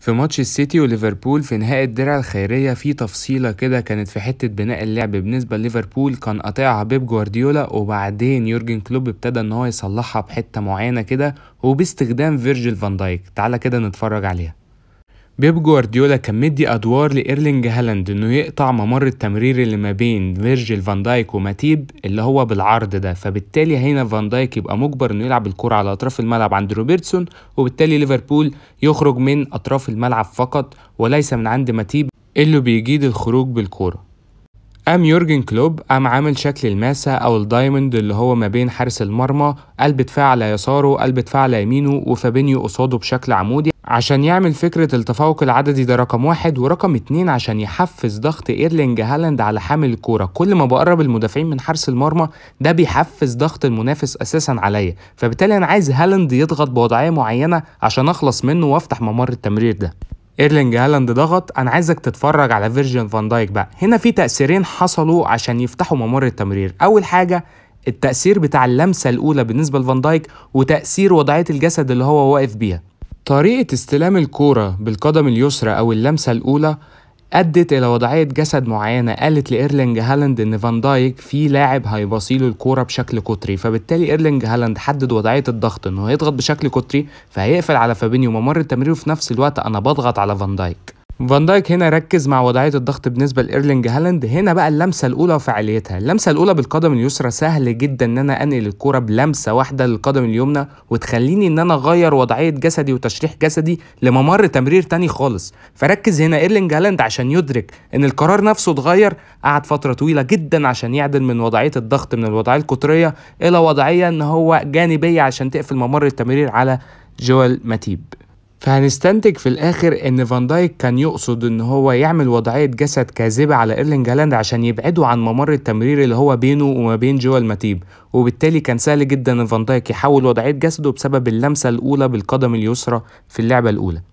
في ماتش السيتي وليفربول في نهائي الدرع الخيرية في تفصيلة كده كانت في حتة بناء اللعب بالنسبة ليفربول كان قاطعها بيب جوارديولا وبعدين يورجن كلوب ابتدى ان هو يصلحها بحتة معينة كده وباستخدام فيرجيل فان دايك تعالى كده نتفرج عليها بيب جوارديولا كان مدي ادوار لايرلينج هالاند انه يقطع ممر التمرير اللي ما بين فيرجيل فان دايك وماتيب اللي هو بالعرض ده فبالتالي هنا فان دايك يبقى مجبر انه يلعب الكرة على اطراف الملعب عند روبرتسون وبالتالي ليفربول يخرج من اطراف الملعب فقط وليس من عند ماتيب اللي بيجيد الخروج بالكوره قام يورجن كلوب قام عامل شكل الماسة أو الدايموند اللي هو ما بين حارس المرمى قلب دفاع على يساره قلب دفاع على يمينه وفابينيو قصاده بشكل عمودي عشان يعمل فكرة التفوق العددي ده رقم واحد ورقم اتنين عشان يحفز ضغط ايرلينج هالاند على حامل الكورة كل ما بقرب المدافعين من حارس المرمى ده بيحفز ضغط المنافس اساسا عليا فبالتالي انا عايز هالاند يضغط بوضعية معينة عشان اخلص منه وافتح ممر التمرير ده ايرلينج هالاند ضغط انا عايزك تتفرج على فيرجن فان دايك بقى هنا في تاثيرين حصلوا عشان يفتحوا ممر التمرير اول حاجه التاثير بتاع اللمسه الاولى بالنسبه لفان دايك وتاثير وضعيه الجسد اللي هو واقف بيها طريقه استلام الكوره بالقدم اليسرى او اللمسه الاولى ادت الى وضعيه جسد معينه قالت لايرلينج هالاند ان فان دايك في لاعب له الكوره بشكل قطري فبالتالي ايرلينج هالاند حدد وضعيه الضغط انه هيضغط بشكل قطري فهيقفل على فابينيو ممر التمرير وفي نفس الوقت انا بضغط على فان دايك فان دايك هنا ركز مع وضعيه الضغط بالنسبه لايرلينج هالاند هنا بقى اللمسه الاولى وفعاليتها اللمسه الاولى بالقدم اليسرى سهل جدا ان انا انقل الكوره بلمسه واحده للقدم اليمنى وتخليني ان انا اغير وضعيه جسدي وتشريح جسدي لممر تمرير تاني خالص فركز هنا ايرلينج هالاند عشان يدرك ان القرار نفسه اتغير قعد فتره طويله جدا عشان يعدل من وضعيه الضغط من الوضعيه القطريه الى وضعيه ان هو جانبيه عشان تقفل ممر التمرير على جوال ماتيب فهنستنتج في الاخر ان فان دايك كان يقصد ان هو يعمل وضعيه جسد كاذبه على ايرلينج هالاند عشان يبعده عن ممر التمرير اللي هو بينه وما بين جوال ماتيب وبالتالي كان سهل جدا ان فان دايك يحول وضعيه جسده بسبب اللمسه الاولى بالقدم اليسرى في اللعبه الاولى